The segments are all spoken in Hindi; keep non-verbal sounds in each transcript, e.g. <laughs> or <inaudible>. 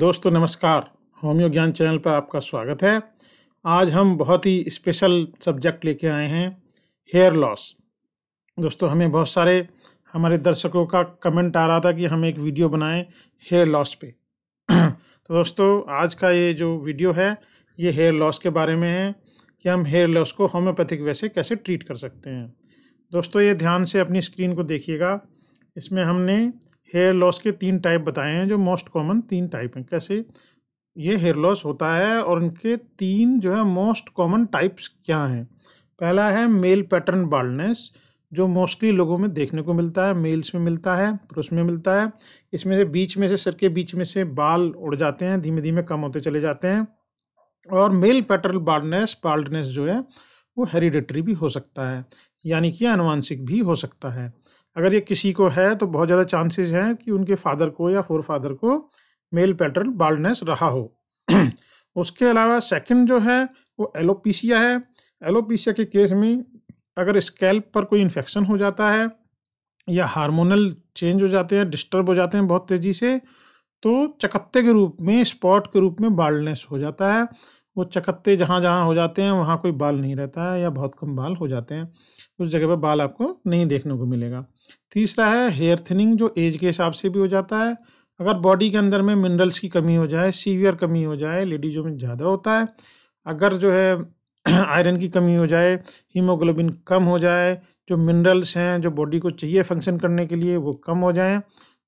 दोस्तों नमस्कार होम्यो ज्ञान चैनल पर आपका स्वागत है आज हम बहुत ही स्पेशल सब्जेक्ट लेके आए हैं हेयर लॉस दोस्तों हमें बहुत सारे हमारे दर्शकों का कमेंट आ रहा था कि हम एक वीडियो बनाएं हेयर लॉस पे <clears throat> तो दोस्तों आज का ये जो वीडियो है ये हेयर लॉस के बारे में है कि हम हेयर लॉस को होम्योपैथिक वैसे कैसे ट्रीट कर सकते हैं दोस्तों ये ध्यान से अपनी स्क्रीन को देखिएगा इसमें हमने हेयर लॉस के तीन टाइप बताए हैं जो मोस्ट कॉमन तीन टाइप हैं कैसे ये हेयर लॉस होता है और इनके तीन जो है मोस्ट कॉमन टाइप्स क्या हैं पहला है मेल पैटर्न बाल्डनेस जो मोस्टली लोगों में देखने को मिलता है मेल्स में मिलता है पुरुष में मिलता है इसमें से बीच में से सर के बीच में से बाल उड़ जाते हैं धीमे धीमे कम होते चले जाते हैं और मेल पैटर्न बाल्डनेस बाल्डनेस जो है वो हेरिडेटरी भी हो सकता है यानी कि अनुवांशिक भी हो सकता है अगर ये किसी को है तो बहुत ज़्यादा चांसेस हैं कि उनके फादर को या फोर फादर को मेल पैटर्न बाल्डनेस रहा हो <clears throat> उसके अलावा सेकंड जो है वो एलोपीसिया है एलोपीसिया के केस में अगर स्कैल्प पर कोई इन्फेक्शन हो जाता है या हार्मोनल चेंज हो जाते हैं डिस्टर्ब हो जाते हैं बहुत तेज़ी से तो चकत्ते के रूप में स्पॉट के रूप में बाल्डनेस हो जाता है वो चकत्ते जहाँ जहाँ हो जाते हैं वहाँ कोई बाल नहीं रहता है या बहुत कम बाल हो जाते हैं उस जगह पर बाल आपको नहीं देखने को मिलेगा तीसरा है हेयर थिनिंग जो एज के हिसाब से भी हो जाता है अगर बॉडी के अंदर में मिनरल्स की कमी हो जाए सीवियर कमी हो जाए लेडीजों में ज़्यादा होता है अगर जो है <clears throat> आयरन की कमी हो जाए हीमोग्लोबिन कम हो जाए जो मिनरल्स हैं जो बॉडी को चाहिए फंक्शन करने के लिए वो कम हो जाए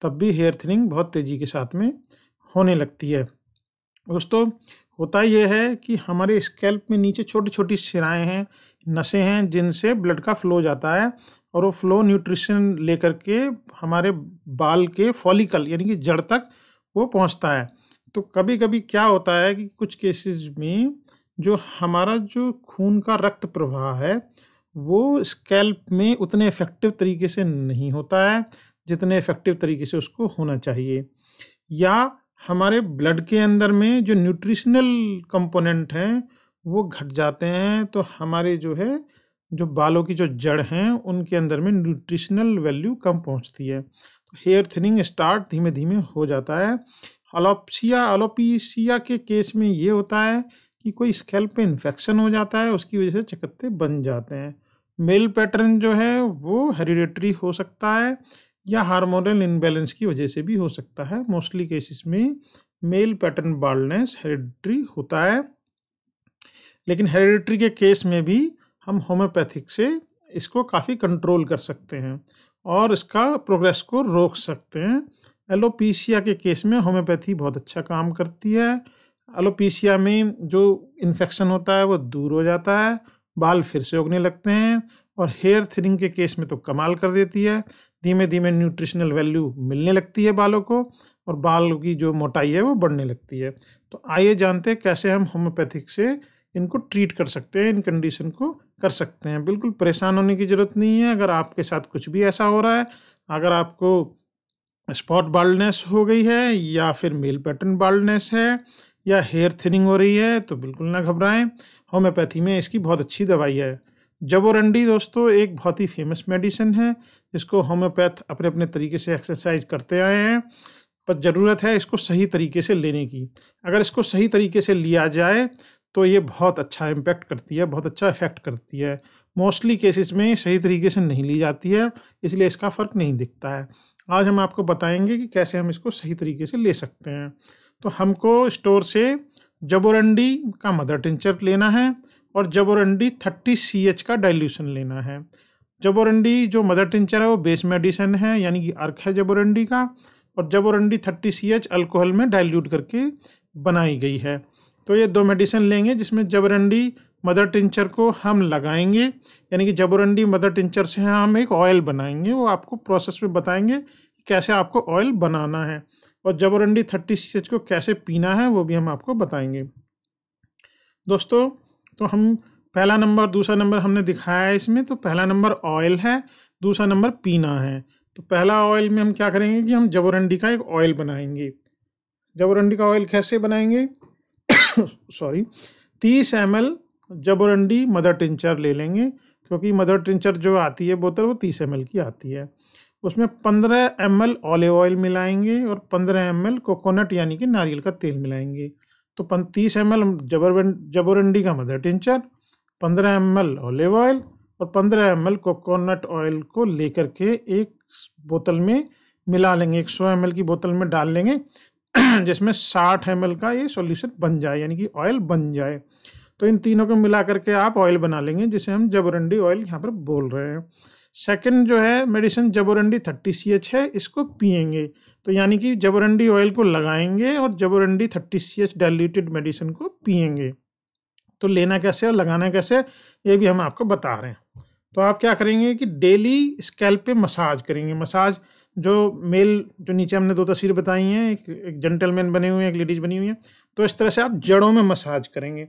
तब भी हेयर थिनिंग बहुत तेज़ी के साथ में होने लगती है दोस्तों होता यह है कि हमारे स्कैल्प में नीचे छोटी छोटी सिराएँ हैं नसें हैं जिनसे ब्लड का फ्लो जाता है और वो फ्लो न्यूट्रिशन लेकर के हमारे बाल के फॉलिकल यानी कि जड़ तक वो पहुंचता है तो कभी कभी क्या होता है कि कुछ केसेस में जो हमारा जो खून का रक्त प्रवाह है वो स्कैल्प में उतने इफ़ेक्टिव तरीके से नहीं होता है जितने इफ़ेक्टिव तरीके से उसको होना चाहिए या हमारे ब्लड के अंदर में जो न्यूट्रिशनल कंपोनेंट हैं वो घट जाते हैं तो हमारे जो है जो बालों की जो जड़ हैं उनके अंदर में न्यूट्रिशनल वैल्यू कम पहुंचती है तो हेयर थिनिंग स्टार्ट धीमे धीमे हो जाता है अलोपसिया अलोपीसिया के केस में ये होता है कि कोई स्केल पे इन्फेक्शन हो जाता है उसकी वजह से चकत्ते बन जाते हैं मेल पैटर्न जो है वो हेरिडेटरी हो सकता है या हार्मोनल इनबैलेंस की वजह से भी हो सकता है मोस्टली केसेस में मेल पैटर्न बाल्डनेस हेरिडिट्री होता है लेकिन हेरिडिट्री के केस में भी हम होम्योपैथिक से इसको काफ़ी कंट्रोल कर सकते हैं और इसका प्रोग्रेस को रोक सकते हैं एलोपीसिया के केस में होम्योपैथी बहुत अच्छा काम करती है एलोपीसिया में जो इन्फेक्शन होता है वो दूर हो जाता है बाल फिर से उगने लगते हैं और हेयर थिनिंग के केस में तो कमाल कर देती है धीमे धीमे न्यूट्रिशनल वैल्यू मिलने लगती है बालों को और बालों की जो मोटाई है वो बढ़ने लगती है तो आइए जानते हैं कैसे हम होम्योपैथिक से इनको ट्रीट कर सकते हैं इन कंडीशन को कर सकते हैं बिल्कुल परेशान होने की ज़रूरत नहीं है अगर आपके साथ कुछ भी ऐसा हो रहा है अगर आपको स्पॉट बाल्डनेस हो गई है या फिर मेल पैटर्न बाल्डनेस है या हेयर थिनिंग हो रही है तो बिल्कुल ना घबराएं होम्योपैथी में इसकी बहुत अच्छी दवाई है जबोरंडी दोस्तों एक बहुत ही फेमस मेडिसिन है जिसको होम्योपैथ अपने अपने तरीके से एक्सरसाइज करते आए हैं पर ज़रूरत है इसको सही तरीके से लेने की अगर इसको सही तरीके से लिया जाए तो ये बहुत अच्छा इम्पैक्ट करती है बहुत अच्छा इफेक्ट करती है मोस्टली केसेस में सही तरीके से नहीं ली जाती है इसलिए इसका फ़र्क नहीं दिखता है आज हम आपको बताएंगे कि कैसे हम इसको सही तरीके से ले सकते हैं तो हमको स्टोर से जबोरंडी का मदर टिंचर लेना है और जबोरंडी थर्टी सी एच का डाइल्यूशन लेना है जबोरंडी जो मदर टिंचर है वो बेस मेडिसन है यानी कि अर्क है जबोरंडी का और jaborandi thirty C H alcohol में डाइल्यूट करके बनाई गई है तो ये दो मेडिसन लेंगे जिसमें जबरंडी मदर टिंचर को हम लगाएंगे यानी कि जबरंडी मदर टिंचर से हम एक ऑयल बनाएंगे वो आपको प्रोसेस में बताएंगे कैसे आपको ऑयल बनाना है और जबरंडी थर्टी सी एच को कैसे पीना है वो भी हम आपको बताएंगे दोस्तों तो हम पहला नंबर दूसरा नंबर हमने दिखाया है इसमें तो पहला नंबर ऑयल है दूसरा नंबर पीना है तो पहला ऑयल में हम क्या करेंगे कि हम जबरंडी का एक ऑयल बनाएंगे जबरंडी का ऑयल कैसे बनाएंगे सॉरी <coughs> तीस M L jaborandi mother tincture ले लेंगे क्योंकि मदर टिंचर जो आती है बोतल वो तीस एम की आती है उसमें पंद्रह एम एल ऑलिव ऑयल मिलाएंगे और पंद्रह एम एल कोकोनट यानी कि नारियल का तेल मिलाएंगे तो तीस एम एल जबोरंडी का मदर टिंचर पंद्रह एम एल ओलिव ऑयल और पंद्रह एम एल कोकोनट ऑयल को लेकर के एक बोतल में मिला लेंगे एक सौ एम एल की बोतल में डाल लेंगे <clears throat> जिसमें साठ एम एल का ये सॉल्यूशन बन जाए यानी कि ऑयल बन जाए तो इन तीनों को मिला करके आप ऑयल बना लेंगे जिसे हम जबरंडी ऑयल यहाँ पर बोल रहे हैं सेकंड जो है medicine jaborandi thirty C H है इसको पियेंगे तो यानी कि जबोरंडी ऑयल को लगाएंगे और jaborandi thirty C H diluted medicine को पियेंगे तो लेना कैसे और लगाना कैसे ये भी हम आपको बता रहे हैं तो आप क्या करेंगे कि डेली स्कैल्प पे मसाज करेंगे मसाज जो मेल जो नीचे हमने दो तस्वीर बताई हैं एक, एक जेंटलमैन बने हुए हैं एक लेडीज़ बनी हुई हैं तो इस तरह से आप जड़ों में मसाज करेंगे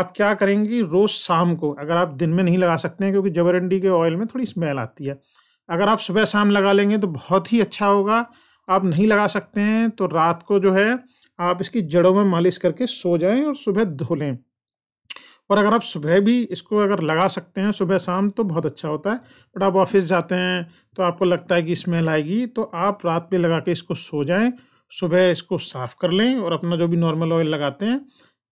आप क्या करेंगे रोज़ शाम को अगर आप दिन में नहीं लगा सकते हैं क्योंकि जबरंडी के ऑयल में थोड़ी स्मेल आती है अगर आप सुबह शाम लगा लेंगे तो बहुत ही अच्छा होगा आप नहीं लगा सकते हैं तो रात को जो है आप इसकी जड़ों में मालिश करके सो जाएं और सुबह धो लें और अगर आप सुबह भी इसको अगर लगा सकते हैं सुबह शाम तो बहुत अच्छा होता है बट आप ऑफिस जाते हैं तो आपको लगता है कि स्मेल आएगी तो आप रात में लगा के इसको सो जाएं सुबह इसको साफ़ कर लें और अपना जो भी नॉर्मल ऑयल लगाते हैं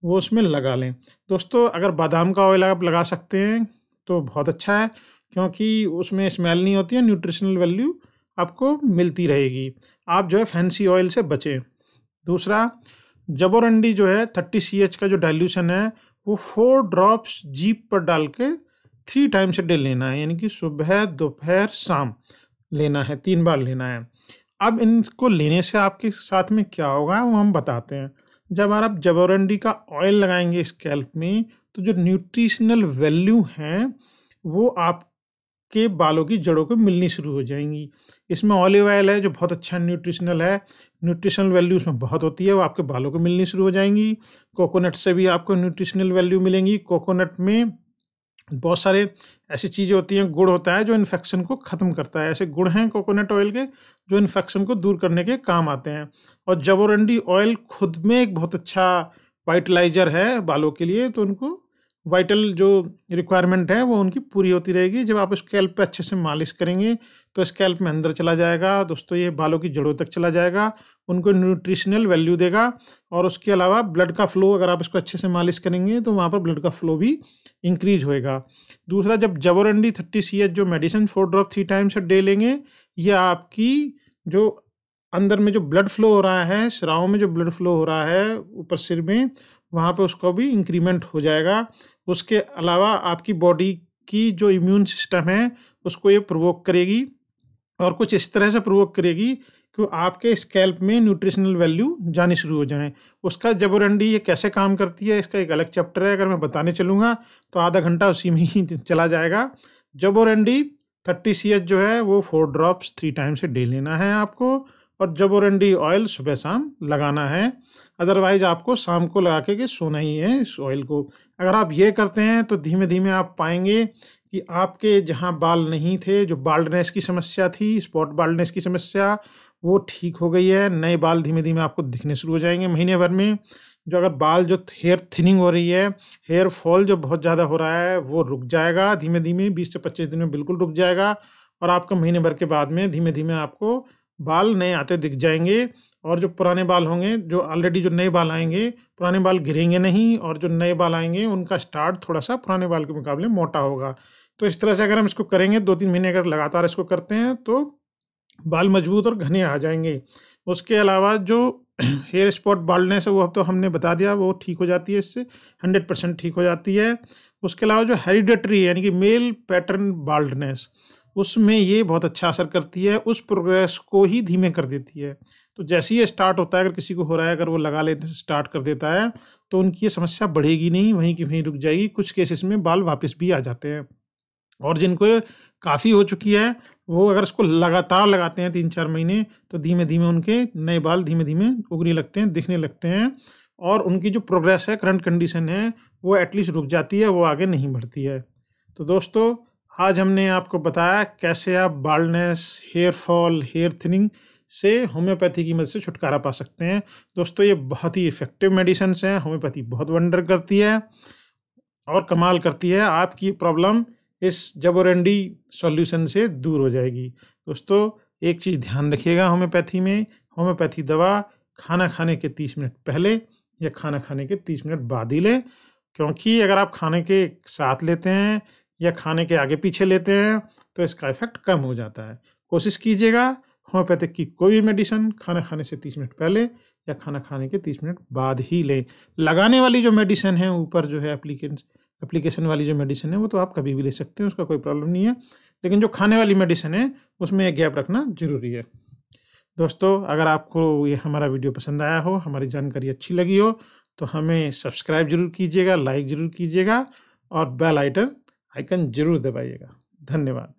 वो उसमें लगा लें दोस्तों अगर बादाम का ऑयल आप लगा सकते हैं तो बहुत अच्छा है क्योंकि उसमें स्मेल नहीं होती है न्यूट्रिशनल वैल्यू आपको मिलती रहेगी आप जो है फैंसी ऑयल से बचें दूसरा जबोरंडी जो है थर्टी सी एच का जो डाइल्यूशन है वो फोर ड्रॉप्स जीप पर डाल के थ्री टाइम्स डे लेना है यानी कि सुबह दोपहर शाम लेना है तीन बार लेना है अब इनको लेने से आपके साथ में क्या होगा वो हम बताते हैं जब आप जबरंडी का ऑयल लगाएंगे स्कैल्प में तो जो न्यूट्रिशनल वैल्यू हैं वो आपके बालों की जड़ों को मिलनी शुरू हो जाएंगी इसमें ऑलिव ऑयल है जो बहुत अच्छा न्यूट्रिशनल है न्यूट्रिशनल वैल्यू उसमें बहुत होती है वो आपके बालों को मिलनी शुरू हो जाएंगी कोकोनट से भी आपको न्यूट्रिशनल वैल्यू मिलेंगी कोकोनट में बहुत सारे ऐसी चीज़ें होती हैं गुड़ होता है जो इन्फेक्शन को ख़त्म करता है ऐसे गुड़ हैं कोकोनट ऑयल के जो इन्फेक्शन को दूर करने के काम आते हैं और जबोरंडी ऑयल खुद में एक बहुत अच्छा वाइटलाइजर है बालों के लिए तो उनको वाइटल जो रिक्वायरमेंट है वो उनकी पूरी होती रहेगी जब आप स्कैल्प पे अच्छे से मालिश करेंगे तो स्कैल्प में अंदर चला जाएगा दोस्तों ये बालों की जड़ों तक चला जाएगा उनको न्यूट्रिशनल वैल्यू देगा और उसके अलावा ब्लड का फ्लो अगर आप इसको अच्छे से मालिश करेंगे तो वहाँ पर ब्लड का फ्लो भी इंक्रीज होएगा दूसरा जब जबोरंडी थर्टी सी जो medicine four drop three times day लेंगे ये आपकी जो अंदर में जो ब्लड फ्लो हो रहा है शराहों में जो ब्लड फ्लो हो रहा है ऊपर सिर में वहाँ पे उसको भी इंक्रीमेंट हो जाएगा उसके अलावा आपकी बॉडी की जो इम्यून सिस्टम है उसको ये प्रोवोक करेगी और कुछ इस तरह से प्रोवोक करेगी कि आपके स्कैल्प में न्यूट्रिशनल वैल्यू जानी शुरू हो जाए उसका जबरंडी ये कैसे काम करती है इसका एक अलग चैप्टर है अगर मैं बताने चलूँगा तो आधा घंटा उसी में ही <laughs> चला जाएगा जबोरंडी थर्टी सी एच जो है वो फोर ड्रॉप्स थ्री टाइम्स से डे लेना है आपको और जबोरंडी ऑयल सुबह शाम लगाना है अदरवाइज आपको शाम को लगा के, के सोना ही है इस ऑयल को अगर आप ये करते हैं तो धीमे धीमे आप पाएंगे कि आपके जहाँ बाल नहीं थे जो बाल्डनेस की समस्या थी स्पॉट बाल्डनेस की समस्या वो ठीक हो गई है नए बाल धीमे धीमे आपको दिखने शुरू हो जाएंगे महीने भर में जो अगर बाल जो हेयर थिनिंग हो रही है हेयर फॉल जो बहुत ज़्यादा हो रहा है वो रुक जाएगा धीमे धीमे बीस से पच्चीस दिन में बिल्कुल रुक जाएगा और आपका महीने भर के बाद में धीमे धीमे आपको बाल नए आते दिख जाएंगे और जो पुराने बाल होंगे जो ऑलरेडी जो नए बाल आएंगे पुराने बाल गिरेंगे नहीं और जो नए बाल आएंगे उनका स्टार्ट थोड़ा सा पुराने बाल के मुकाबले मोटा होगा तो इस तरह से अगर हम इसको करेंगे दो तीन महीने अगर लगातार इसको करते हैं तो बाल मजबूत और घने आ जाएंगे उसके अलावा जो हेयर स्पॉट बाल्डनेस है वो अब तो हमने बता दिया वो ठीक हो जाती है इससे हंड्रेड परसेंट ठीक हो जाती है उसके अलावा जो हेरिडेटरी यानी कि मेल पैटर्न बाल्डनेस उसमें ये बहुत अच्छा असर करती है उस प्रोग्रेस को ही धीमे कर देती है तो जैसे ही स्टार्ट होता है अगर किसी को हो रहा है अगर वो लगा ले स्टार्ट कर देता है तो उनकी ये समस्या बढ़ेगी नहीं वहीं की वहीं रुक जाएगी कुछ केसेस में बाल वापस भी आ जाते हैं और जिनको काफ़ी हो चुकी है वो अगर उसको लगातार लगाते हैं तीन चार महीने तो धीमे धीमे उनके नए बाल धीमे धीमे उगने लगते हैं दिखने लगते हैं और उनकी जो प्रोग्रेस है करंट कंडीशन है वो एटलीस्ट रुक जाती है वो आगे नहीं बढ़ती है तो दोस्तों आज हमने आपको बताया कैसे आप baldness hair fall hair thinning से होम्योपैथी की मदद से छुटकारा पा सकते हैं दोस्तों ये बहुत ही इफ़ेक्टिव मेडिसिन्स हैं होम्योपैथी बहुत वंडर करती है और कमाल करती है आपकी प्रॉब्लम इस जबोरेंडी सॉल्यूशन से दूर हो जाएगी दोस्तों एक चीज़ ध्यान रखिएगा होम्योपैथी में होम्योपैथी दवा खाना खाने के तीस मिनट पहले या खाना खाने के तीस मिनट बाद ही लें क्योंकि अगर आप खाने के साथ लेते हैं या खाने के आगे पीछे लेते हैं तो इसका इफेक्ट कम हो जाता है कोशिश कीजिएगा होम्योपैथिक की कोई भी मेडिसिन खाना खाने से तीस मिनट पहले या खाना खाने के तीस मिनट बाद ही लें लगाने वाली जो मेडिसिन है ऊपर जो है एप्लीकेशन वाली जो मेडिसिन है वो तो आप कभी भी ले सकते हैं उसका कोई प्रॉब्लम नहीं है लेकिन जो खाने वाली मेडिसिन है उसमें एक गैप रखना ज़रूरी है दोस्तों अगर आपको ये हमारा वीडियो पसंद आया हो हमारी जानकारी अच्छी लगी हो तो हमें सब्सक्राइब जरूर कीजिएगा लाइक ज़रूर कीजिएगा और बेल आइटन आइकन जरूर दबाइएगा धन्यवाद